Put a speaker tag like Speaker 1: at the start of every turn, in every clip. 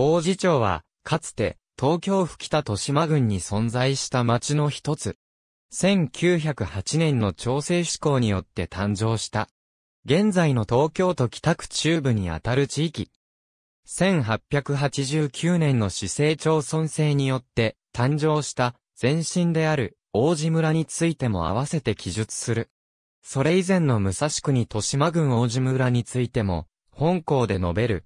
Speaker 1: 王子町は、かつて、東京府北豊島郡に存在した町の一つ。1908年の調整施行によって誕生した。現在の東京都北区中部にあたる地域。1889年の市政町村制によって誕生した前身である王子村についても合わせて記述する。それ以前の武蔵国豊島郡王子村についても本校で述べる。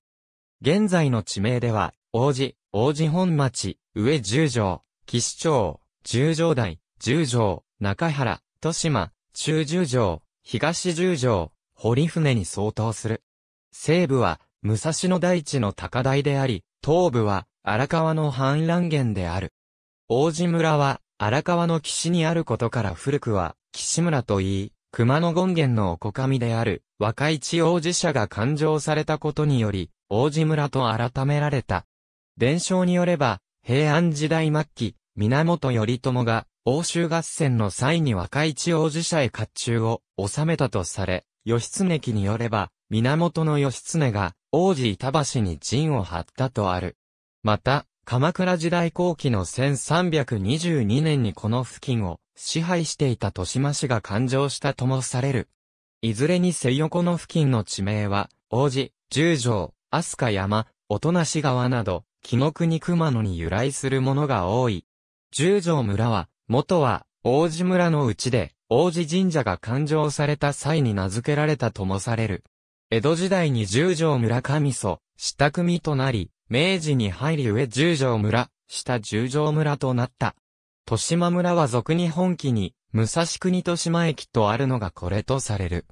Speaker 1: 現在の地名では、王子、王子本町、上十条、岸町、十条台、十条、中原、豊島、中十条、東十条、堀船に相当する。西部は、武蔵野大地の高台であり、東部は、荒川の氾濫源である。王子村は、荒川の岸にあることから古くは、岸村といい、熊野権現のおこかみである、若市王子社が勘定されたことにより、王子村と改められた。伝承によれば、平安時代末期、源頼朝が、欧州合戦の際に若い地王子社へ甲冑を収めたとされ、義経記によれば、源義経が、王子板橋に陣を張ったとある。また、鎌倉時代後期の1322年にこの付近を支配していた豊島氏が誕生したともされる。いずれにせよこの付近の地名は、王子、十条、飛鳥山、音無川など、紀の国熊野に由来するものが多い。十条村は、元は、王子村のうちで、王子神社が誕生された際に名付けられたともされる。江戸時代に十条村上祖、下組となり、明治に入り上十条村、下十条村となった。豊島村は俗に本気に、武蔵国豊島駅とあるのがこれとされる。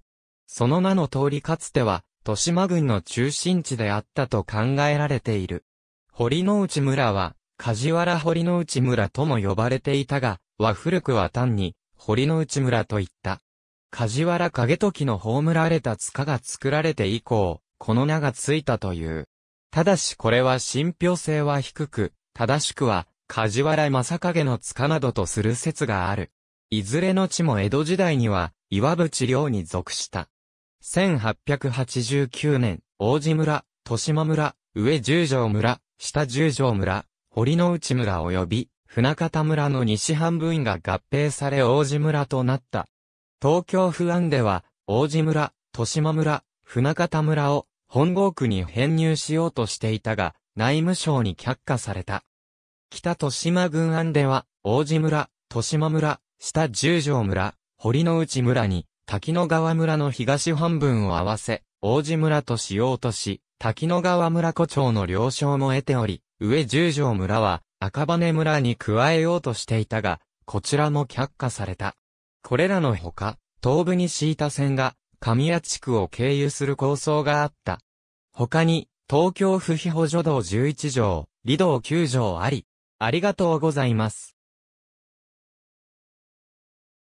Speaker 1: その名の通りかつては、豊島郡の中心地であったと考えられている。堀之内村は、梶原堀之内村とも呼ばれていたが、は古くは単に、堀之内村といった。梶原景時の葬られた塚が作られて以降、この名がついたという。ただしこれは信憑性は低く、正しくは、梶原正景の塚などとする説がある。いずれの地も江戸時代には、岩淵領に属した。1889年、王子村、豊島村、上十条村、下十条村、堀之内村及び、船方村の西半分が合併され王子村となった。東京府案では、王子村、豊島村、船方村を本郷区に編入しようとしていたが、内務省に却下された。北豊島郡案では、王子村、豊島村、下十条村、堀之内村に滝野川村の東半分を合わせ、王子村としようとし、滝野川村古町の了承も得ており、上十条村は赤羽村に加えようとしていたが、こちらも却下された。これらのほか、東部に敷いた線が、神谷地区を経由する構想があった。他に、東京府非補助道11条、離道9条あり。ありがとうございます。